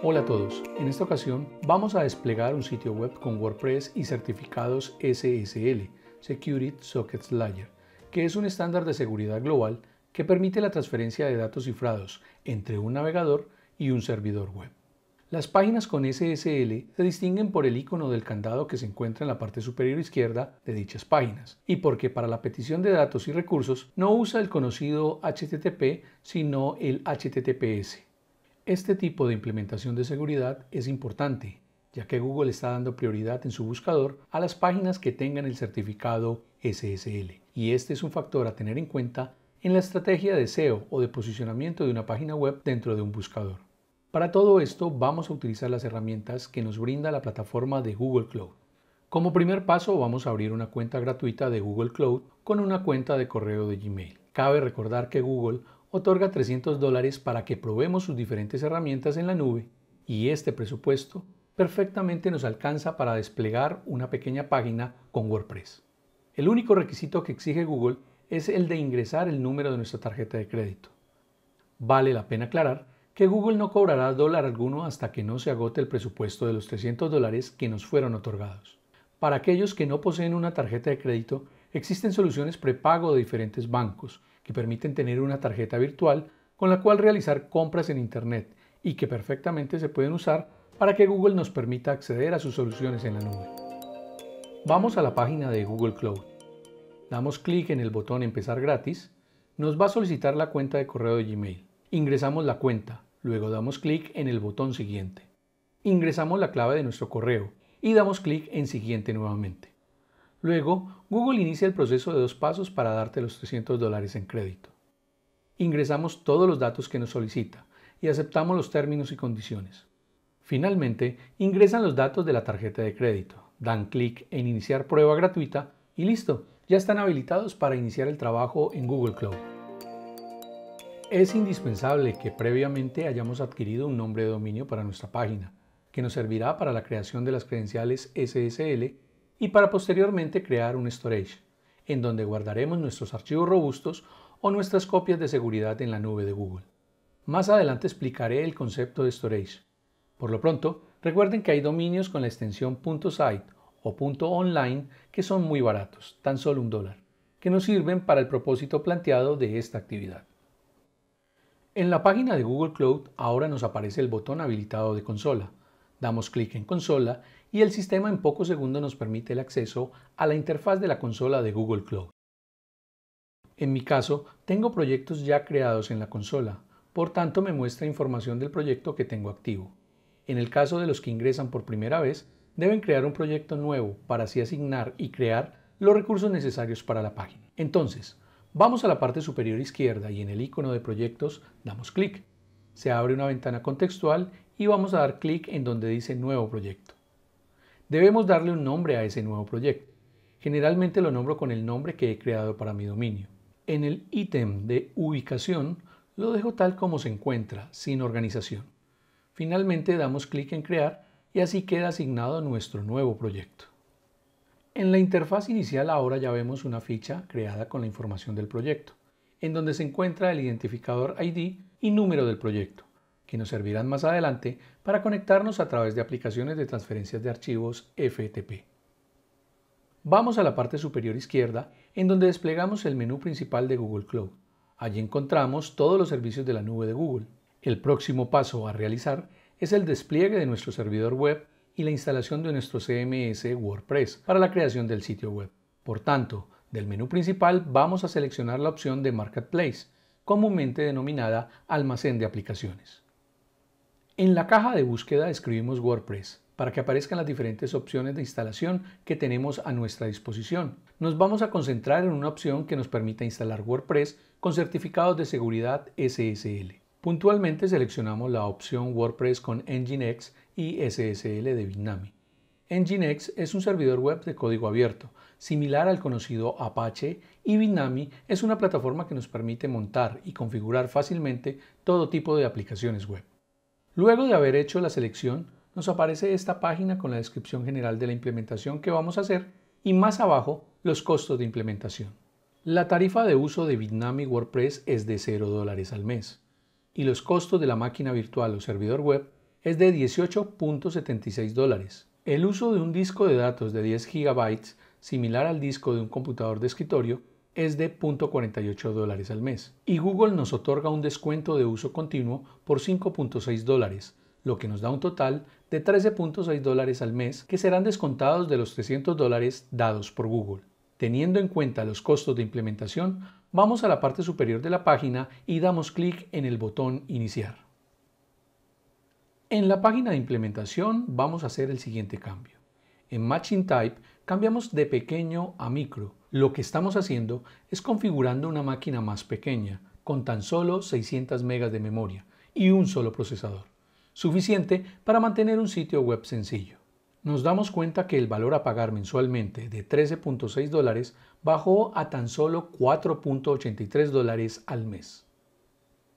Hola a todos, en esta ocasión vamos a desplegar un sitio web con WordPress y certificados SSL, Security Sockets Layer, que es un estándar de seguridad global que permite la transferencia de datos cifrados entre un navegador y un servidor web. Las páginas con SSL se distinguen por el icono del candado que se encuentra en la parte superior izquierda de dichas páginas y porque para la petición de datos y recursos no usa el conocido HTTP sino el HTTPS este tipo de implementación de seguridad es importante, ya que Google está dando prioridad en su buscador a las páginas que tengan el certificado SSL, y este es un factor a tener en cuenta en la estrategia de SEO o de posicionamiento de una página web dentro de un buscador. Para todo esto vamos a utilizar las herramientas que nos brinda la plataforma de Google Cloud. Como primer paso vamos a abrir una cuenta gratuita de Google Cloud con una cuenta de correo de Gmail. Cabe recordar que Google otorga 300 dólares para que probemos sus diferentes herramientas en la nube y este presupuesto perfectamente nos alcanza para desplegar una pequeña página con WordPress. El único requisito que exige Google es el de ingresar el número de nuestra tarjeta de crédito. Vale la pena aclarar que Google no cobrará dólar alguno hasta que no se agote el presupuesto de los 300 dólares que nos fueron otorgados. Para aquellos que no poseen una tarjeta de crédito, existen soluciones prepago de diferentes bancos, que permiten tener una tarjeta virtual con la cual realizar compras en Internet y que perfectamente se pueden usar para que Google nos permita acceder a sus soluciones en la nube. Vamos a la página de Google Cloud. Damos clic en el botón Empezar gratis. Nos va a solicitar la cuenta de correo de Gmail. Ingresamos la cuenta, luego damos clic en el botón Siguiente. Ingresamos la clave de nuestro correo y damos clic en Siguiente nuevamente. Luego, Google inicia el proceso de dos pasos para darte los 300 dólares en crédito. Ingresamos todos los datos que nos solicita y aceptamos los términos y condiciones. Finalmente, ingresan los datos de la tarjeta de crédito, dan clic en Iniciar prueba gratuita y listo, ya están habilitados para iniciar el trabajo en Google Cloud. Es indispensable que previamente hayamos adquirido un nombre de dominio para nuestra página, que nos servirá para la creación de las credenciales SSL y para posteriormente crear un storage, en donde guardaremos nuestros archivos robustos o nuestras copias de seguridad en la nube de Google. Más adelante explicaré el concepto de storage. Por lo pronto, recuerden que hay dominios con la extensión .site o .online que son muy baratos, tan solo un dólar, que nos sirven para el propósito planteado de esta actividad. En la página de Google Cloud ahora nos aparece el botón habilitado de consola. Damos clic en consola y el sistema en pocos segundos nos permite el acceso a la interfaz de la consola de Google Cloud. En mi caso, tengo proyectos ya creados en la consola, por tanto me muestra información del proyecto que tengo activo. En el caso de los que ingresan por primera vez, deben crear un proyecto nuevo para así asignar y crear los recursos necesarios para la página. Entonces, vamos a la parte superior izquierda y en el icono de proyectos damos clic. Se abre una ventana contextual y vamos a dar clic en donde dice Nuevo proyecto. Debemos darle un nombre a ese nuevo proyecto. Generalmente lo nombro con el nombre que he creado para mi dominio. En el ítem de ubicación lo dejo tal como se encuentra, sin organización. Finalmente damos clic en crear y así queda asignado nuestro nuevo proyecto. En la interfaz inicial ahora ya vemos una ficha creada con la información del proyecto, en donde se encuentra el identificador ID y número del proyecto que nos servirán más adelante para conectarnos a través de aplicaciones de transferencias de archivos FTP. Vamos a la parte superior izquierda, en donde desplegamos el menú principal de Google Cloud. Allí encontramos todos los servicios de la nube de Google. El próximo paso a realizar es el despliegue de nuestro servidor web y la instalación de nuestro CMS WordPress para la creación del sitio web. Por tanto, del menú principal vamos a seleccionar la opción de Marketplace, comúnmente denominada almacén de aplicaciones. En la caja de búsqueda escribimos WordPress para que aparezcan las diferentes opciones de instalación que tenemos a nuestra disposición. Nos vamos a concentrar en una opción que nos permita instalar WordPress con certificados de seguridad SSL. Puntualmente seleccionamos la opción WordPress con Nginx y SSL de Bitnami. Nginx es un servidor web de código abierto, similar al conocido Apache, y Bitnami es una plataforma que nos permite montar y configurar fácilmente todo tipo de aplicaciones web. Luego de haber hecho la selección, nos aparece esta página con la descripción general de la implementación que vamos a hacer y más abajo los costos de implementación. La tarifa de uso de Bitnami WordPress es de 0 dólares al mes y los costos de la máquina virtual o servidor web es de 18.76 dólares. El uso de un disco de datos de 10 GB, similar al disco de un computador de escritorio, es de 0.48 dólares al mes y Google nos otorga un descuento de uso continuo por 5.6 dólares, lo que nos da un total de 13.6 dólares al mes que serán descontados de los 300 dólares dados por Google. Teniendo en cuenta los costos de implementación, vamos a la parte superior de la página y damos clic en el botón Iniciar. En la página de implementación vamos a hacer el siguiente cambio. En Matching Type cambiamos de pequeño a micro lo que estamos haciendo es configurando una máquina más pequeña, con tan solo 600 megas de memoria y un solo procesador, suficiente para mantener un sitio web sencillo. Nos damos cuenta que el valor a pagar mensualmente de 13.6 dólares bajó a tan solo 4.83 dólares al mes.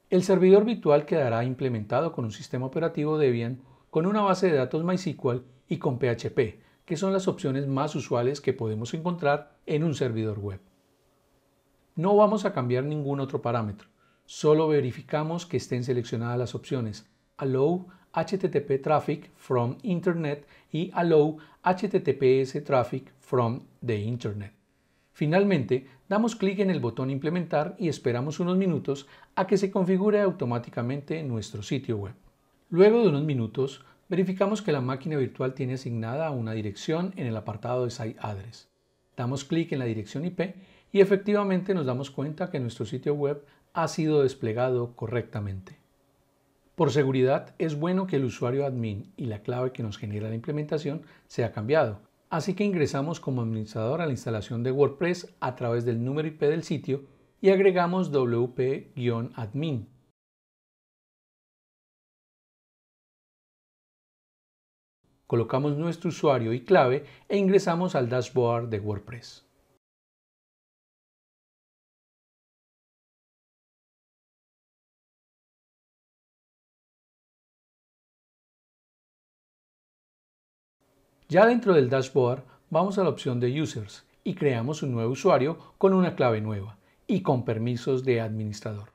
El servidor virtual quedará implementado con un sistema operativo Debian, con una base de datos MySQL y con PHP, que son las opciones más usuales que podemos encontrar en un servidor web. No vamos a cambiar ningún otro parámetro, solo verificamos que estén seleccionadas las opciones Allow HTTP Traffic from Internet y Allow HTTPS Traffic from the Internet. Finalmente, damos clic en el botón Implementar y esperamos unos minutos a que se configure automáticamente nuestro sitio web. Luego de unos minutos, verificamos que la máquina virtual tiene asignada una dirección en el apartado de Site Address. Damos clic en la dirección IP y efectivamente nos damos cuenta que nuestro sitio web ha sido desplegado correctamente. Por seguridad, es bueno que el usuario admin y la clave que nos genera la implementación sea cambiado, así que ingresamos como administrador a la instalación de WordPress a través del número IP del sitio y agregamos wp-admin colocamos nuestro usuario y clave e ingresamos al dashboard de WordPress. Ya dentro del dashboard vamos a la opción de Users y creamos un nuevo usuario con una clave nueva y con permisos de administrador.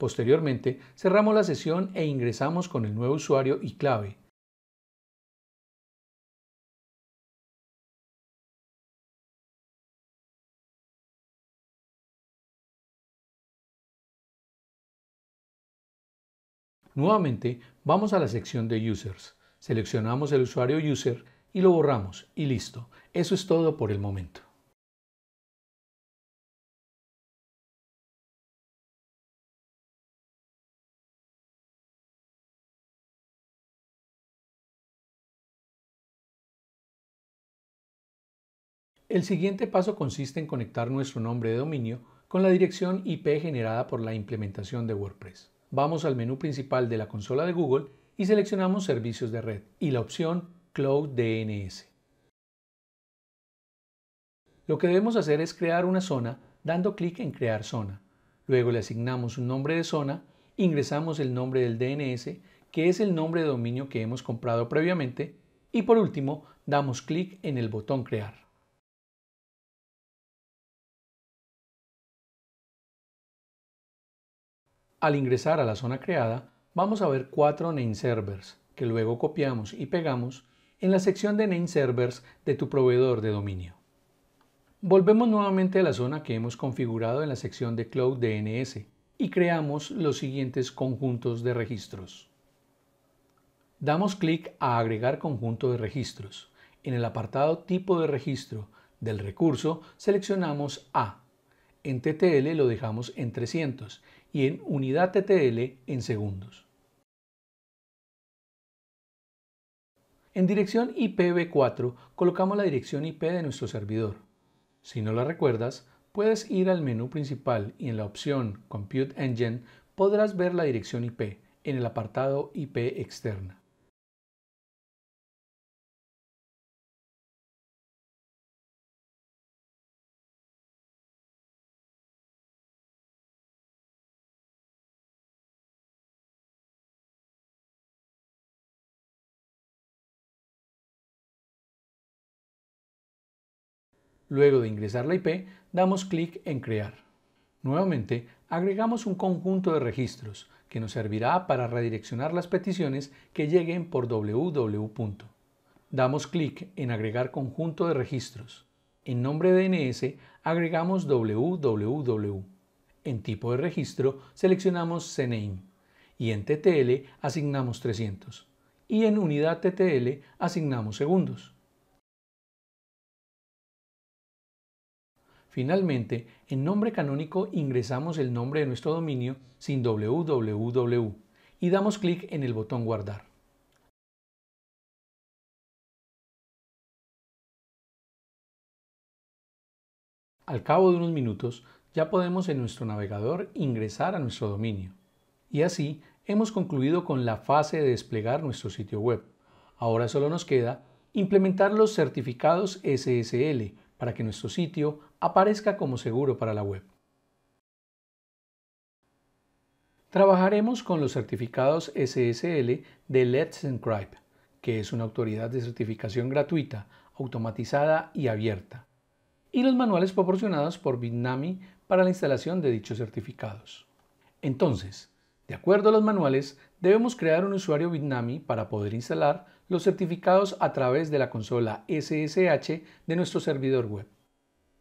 Posteriormente, cerramos la sesión e ingresamos con el nuevo usuario y clave. Nuevamente, vamos a la sección de Users. Seleccionamos el usuario User y lo borramos y listo. Eso es todo por el momento. El siguiente paso consiste en conectar nuestro nombre de dominio con la dirección IP generada por la implementación de WordPress. Vamos al menú principal de la consola de Google y seleccionamos Servicios de red y la opción Cloud DNS. Lo que debemos hacer es crear una zona dando clic en Crear zona. Luego le asignamos un nombre de zona, ingresamos el nombre del DNS, que es el nombre de dominio que hemos comprado previamente, y por último damos clic en el botón Crear. Al ingresar a la zona creada, vamos a ver cuatro name servers que luego copiamos y pegamos en la sección de name servers de tu proveedor de dominio. Volvemos nuevamente a la zona que hemos configurado en la sección de Cloud DNS y creamos los siguientes conjuntos de registros. Damos clic a Agregar conjunto de registros. En el apartado Tipo de registro del recurso seleccionamos A en TTL lo dejamos en 300 y en unidad TTL en segundos. En dirección IPv4 colocamos la dirección IP de nuestro servidor. Si no la recuerdas, puedes ir al menú principal y en la opción Compute Engine podrás ver la dirección IP en el apartado IP externa. Luego de ingresar la IP, damos clic en Crear. Nuevamente, agregamos un conjunto de registros que nos servirá para redireccionar las peticiones que lleguen por www. Damos clic en Agregar conjunto de registros. En nombre DNS agregamos www. En tipo de registro seleccionamos CNAME y en TTL asignamos 300 y en unidad TTL asignamos segundos. Finalmente, en nombre canónico ingresamos el nombre de nuestro dominio sin www y damos clic en el botón guardar. Al cabo de unos minutos ya podemos en nuestro navegador ingresar a nuestro dominio. Y así hemos concluido con la fase de desplegar nuestro sitio web. Ahora solo nos queda implementar los certificados SSL para que nuestro sitio aparezca como seguro para la web. Trabajaremos con los certificados SSL de Let's Encrypt, que es una autoridad de certificación gratuita, automatizada y abierta, y los manuales proporcionados por Bitnami para la instalación de dichos certificados. Entonces, de acuerdo a los manuales, debemos crear un usuario Bitnami para poder instalar los certificados a través de la consola SSH de nuestro servidor web.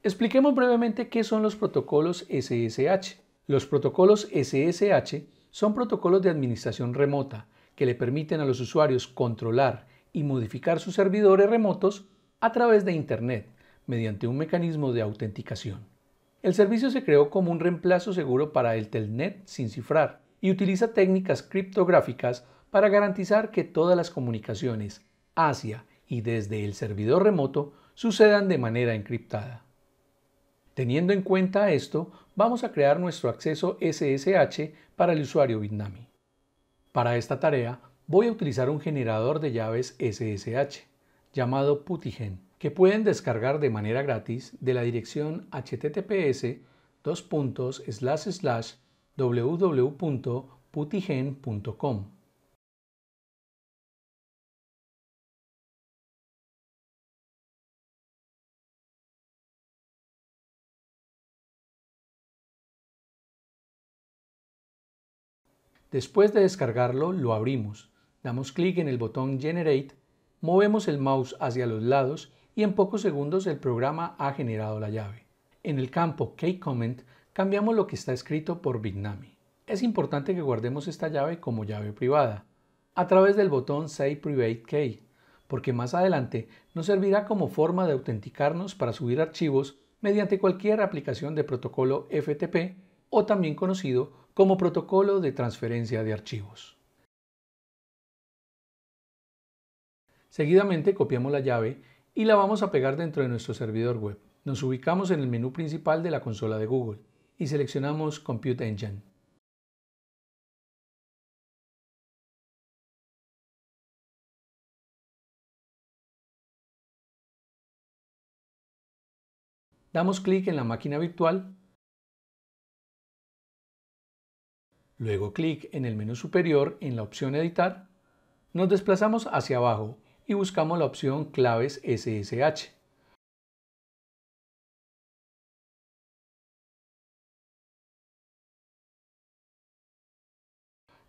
Expliquemos brevemente qué son los protocolos SSH. Los protocolos SSH son protocolos de administración remota que le permiten a los usuarios controlar y modificar sus servidores remotos a través de Internet mediante un mecanismo de autenticación. El servicio se creó como un reemplazo seguro para el Telnet sin cifrar y utiliza técnicas criptográficas para garantizar que todas las comunicaciones hacia y desde el servidor remoto sucedan de manera encriptada. Teniendo en cuenta esto, vamos a crear nuestro acceso SSH para el usuario Bitnami. Para esta tarea, voy a utilizar un generador de llaves SSH, llamado Putigen, que pueden descargar de manera gratis de la dirección https www.putigen.com Después de descargarlo, lo abrimos, damos clic en el botón Generate, movemos el mouse hacia los lados y en pocos segundos el programa ha generado la llave. En el campo Key Comment cambiamos lo que está escrito por Bitnami. Es importante que guardemos esta llave como llave privada, a través del botón Save Private Key, porque más adelante nos servirá como forma de autenticarnos para subir archivos mediante cualquier aplicación de protocolo FTP o también conocido como protocolo de transferencia de archivos. Seguidamente copiamos la llave y la vamos a pegar dentro de nuestro servidor web. Nos ubicamos en el menú principal de la consola de Google y seleccionamos Compute Engine. Damos clic en la máquina virtual Luego clic en el menú superior en la opción Editar, nos desplazamos hacia abajo y buscamos la opción Claves SSH.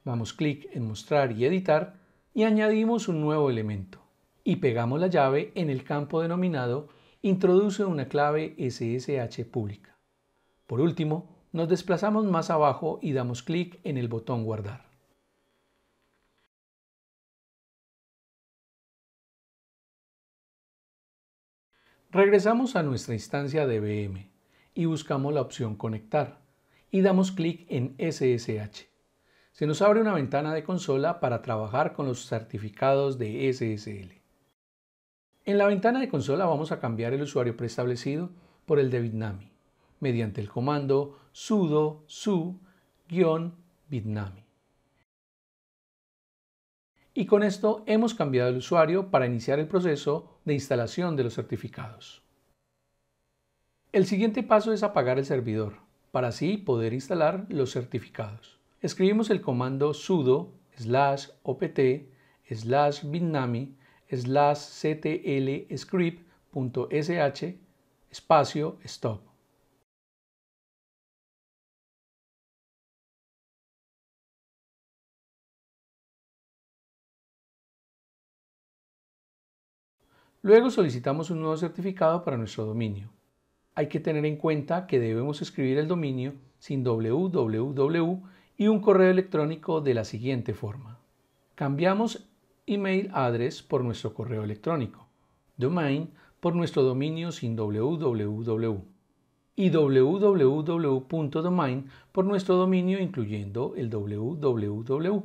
Vamos clic en Mostrar y Editar y añadimos un nuevo elemento y pegamos la llave en el campo denominado Introduce una clave SSH pública. Por último, nos desplazamos más abajo y damos clic en el botón guardar. Regresamos a nuestra instancia de VM y buscamos la opción Conectar y damos clic en SSH. Se nos abre una ventana de consola para trabajar con los certificados de SSL. En la ventana de consola vamos a cambiar el usuario preestablecido por el de Bitnami mediante el comando sudo su bitnami. Y con esto hemos cambiado el usuario para iniciar el proceso de instalación de los certificados. El siguiente paso es apagar el servidor, para así poder instalar los certificados. Escribimos el comando sudo slash opt slash bitnami slash ctlscript.sh espacio stop. Luego solicitamos un nuevo certificado para nuestro dominio. Hay que tener en cuenta que debemos escribir el dominio sin www y un correo electrónico de la siguiente forma. Cambiamos email address por nuestro correo electrónico, domain por nuestro dominio sin www y www.domain por nuestro dominio incluyendo el www.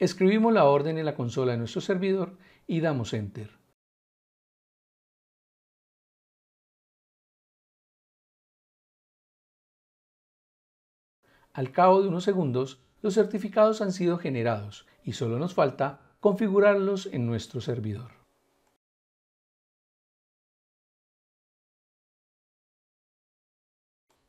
Escribimos la orden en la consola de nuestro servidor y damos Enter. Al cabo de unos segundos, los certificados han sido generados y solo nos falta configurarlos en nuestro servidor.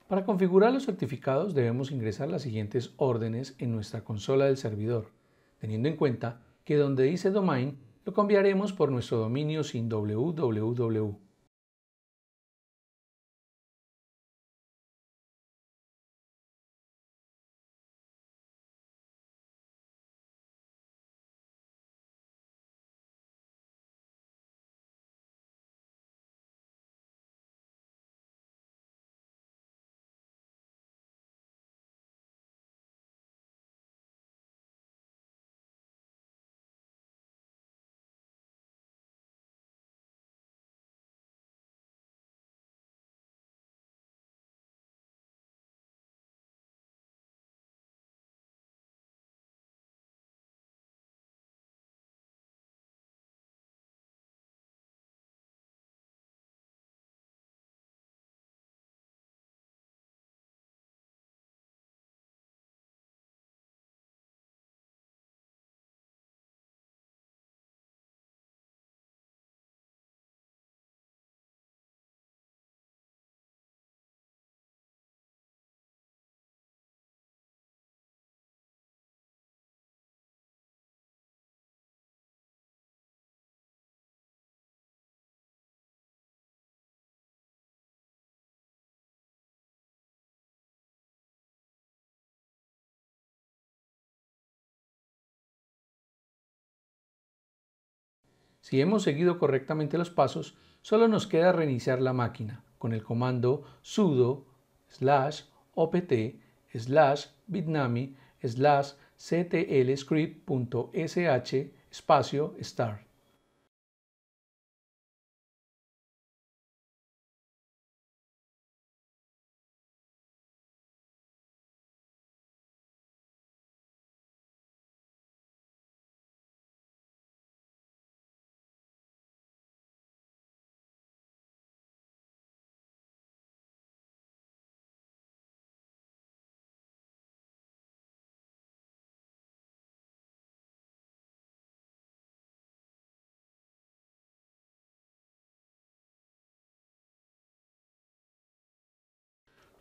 Para configurar los certificados debemos ingresar las siguientes órdenes en nuestra consola del servidor teniendo en cuenta que donde dice domain lo cambiaremos por nuestro dominio sin www. Si hemos seguido correctamente los pasos, solo nos queda reiniciar la máquina con el comando sudo slash opt slash bitnami slash ctlscript.sh espacio start.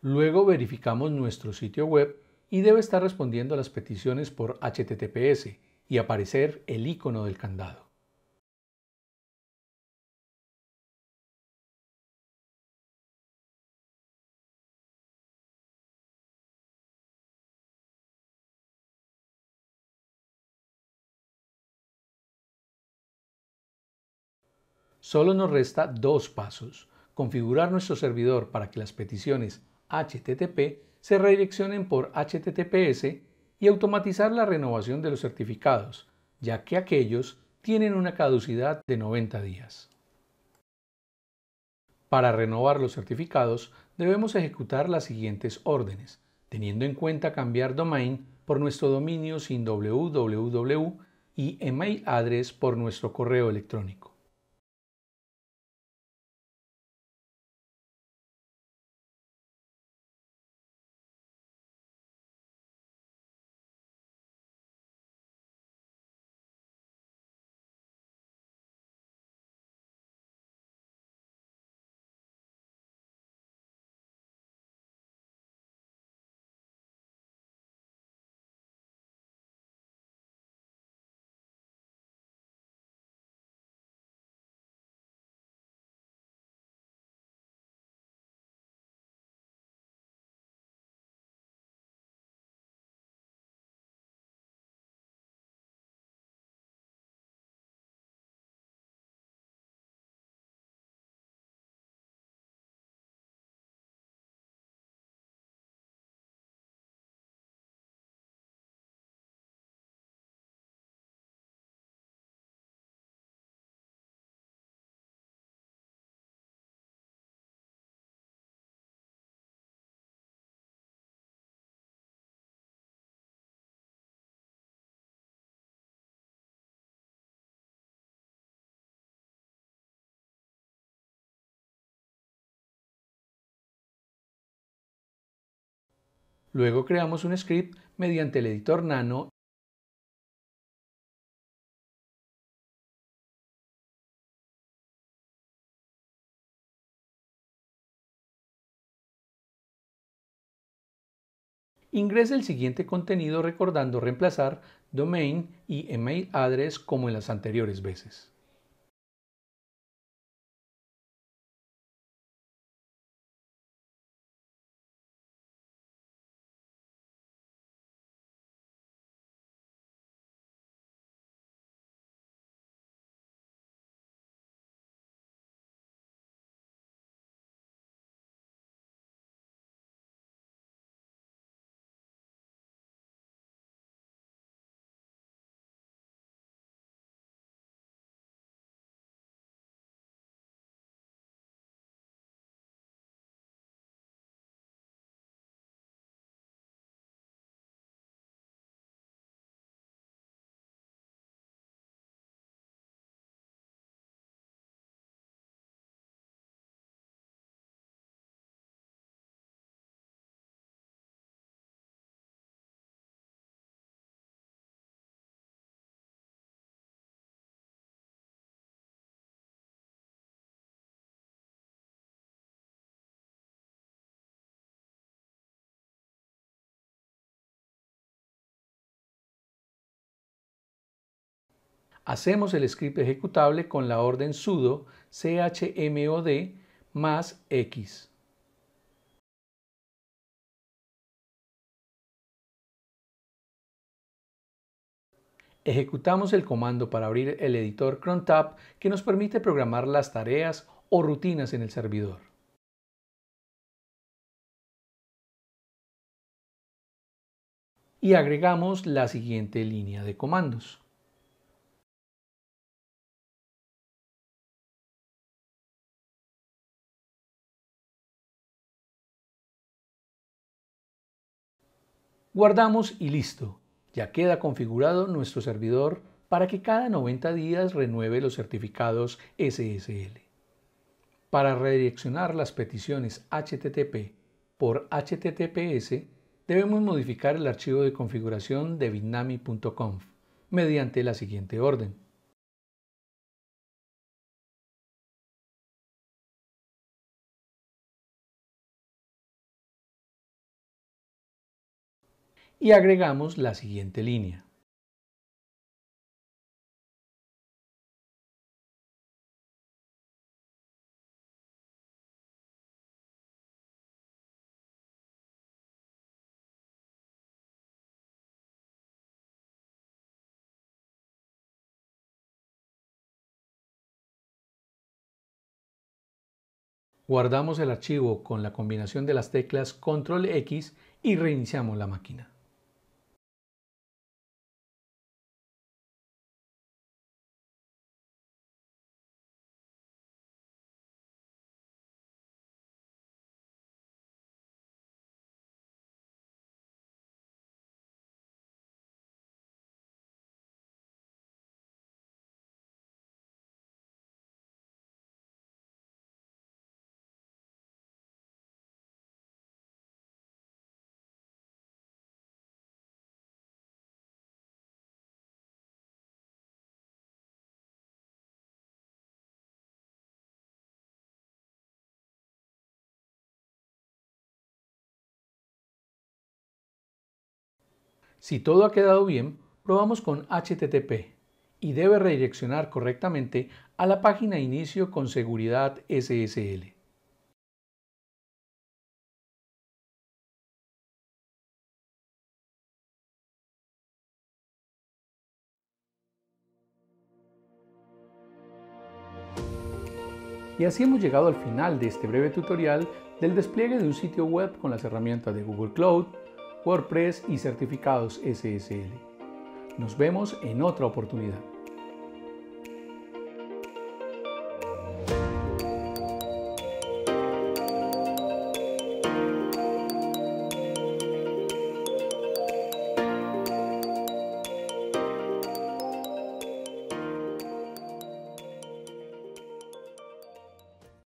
Luego verificamos nuestro sitio web y debe estar respondiendo a las peticiones por HTTPS y aparecer el icono del candado. Solo nos resta dos pasos, configurar nuestro servidor para que las peticiones HTTP se redireccionen por HTTPS y automatizar la renovación de los certificados, ya que aquellos tienen una caducidad de 90 días. Para renovar los certificados debemos ejecutar las siguientes órdenes, teniendo en cuenta cambiar domain por nuestro dominio sin www y email address por nuestro correo electrónico. Luego creamos un script mediante el editor nano Ingresa el siguiente contenido recordando reemplazar domain y email address como en las anteriores veces. Hacemos el script ejecutable con la orden sudo chmod más x. Ejecutamos el comando para abrir el editor CronTab que nos permite programar las tareas o rutinas en el servidor. Y agregamos la siguiente línea de comandos. Guardamos y listo. Ya queda configurado nuestro servidor para que cada 90 días renueve los certificados SSL. Para redireccionar las peticiones HTTP por HTTPS, debemos modificar el archivo de configuración de bitnami.conf mediante la siguiente orden. y agregamos la siguiente línea. Guardamos el archivo con la combinación de las teclas Control X y reiniciamos la máquina. Si todo ha quedado bien, probamos con HTTP y debe redireccionar correctamente a la página inicio con seguridad SSL. Y así hemos llegado al final de este breve tutorial del despliegue de un sitio web con las herramientas de Google Cloud, WordPress y certificados SSL. Nos vemos en otra oportunidad.